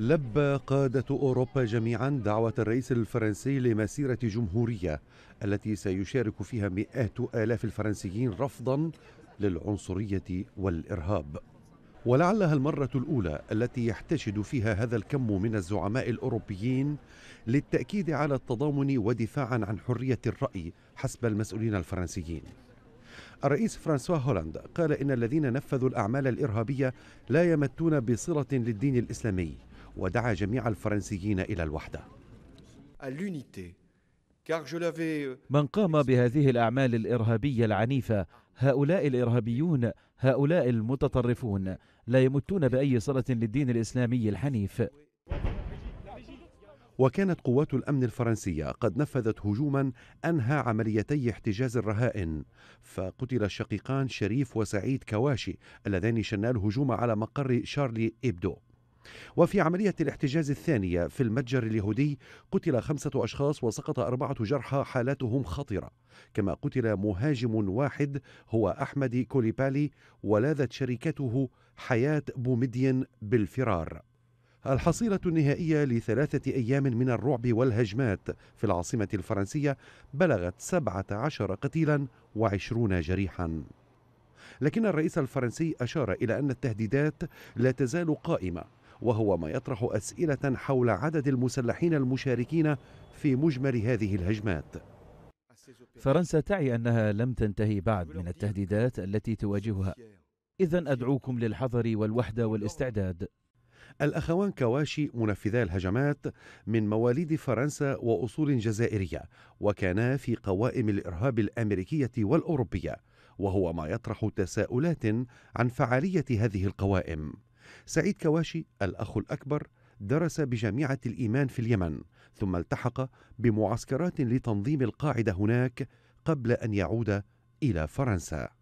لبى قادة أوروبا جميعا دعوة الرئيس الفرنسي لمسيرة جمهورية التي سيشارك فيها مئات آلاف الفرنسيين رفضا للعنصرية والإرهاب ولعلها المرة الأولى التي يحتشد فيها هذا الكم من الزعماء الأوروبيين للتأكيد على التضامن ودفاعا عن حرية الرأي حسب المسؤولين الفرنسيين الرئيس فرانسوا هولاند قال إن الذين نفذوا الأعمال الإرهابية لا يمتون بصلة للدين الإسلامي ودعا جميع الفرنسيين إلى الوحدة euh, من قام بهذه الأعمال الإرهابية العنيفة هؤلاء الإرهابيون هؤلاء المتطرفون لا يمتون بأي صلة للدين الإسلامي الحنيف وكانت قوات الامن الفرنسيه قد نفذت هجوما انهى عمليتي احتجاز الرهائن فقتل الشقيقان شريف وسعيد كواشي اللذان شنا الهجوم على مقر شارلي ابدو وفي عملية الاحتجاز الثانية في المتجر اليهودي قتل خمسة أشخاص وسقط أربعة جرحى حالتهم خطرة كما قتل مهاجم واحد هو أحمد كوليبالي ولاذت شركته حياة بومدين بالفرار الحصيلة النهائية لثلاثة أيام من الرعب والهجمات في العاصمة الفرنسية بلغت 17 قتيلا وعشرون جريحا لكن الرئيس الفرنسي أشار إلى أن التهديدات لا تزال قائمة وهو ما يطرح أسئلة حول عدد المسلحين المشاركين في مجمل هذه الهجمات فرنسا تعي أنها لم تنتهي بعد من التهديدات التي تواجهها إذا أدعوكم للحذر والوحدة والاستعداد الأخوان كواشي منفذا الهجمات من مواليد فرنسا وأصول جزائرية وكانا في قوائم الإرهاب الأمريكية والأوروبية وهو ما يطرح تساؤلات عن فعالية هذه القوائم سعيد كواشي الأخ الأكبر درس بجامعة الإيمان في اليمن ثم التحق بمعسكرات لتنظيم القاعدة هناك قبل أن يعود إلى فرنسا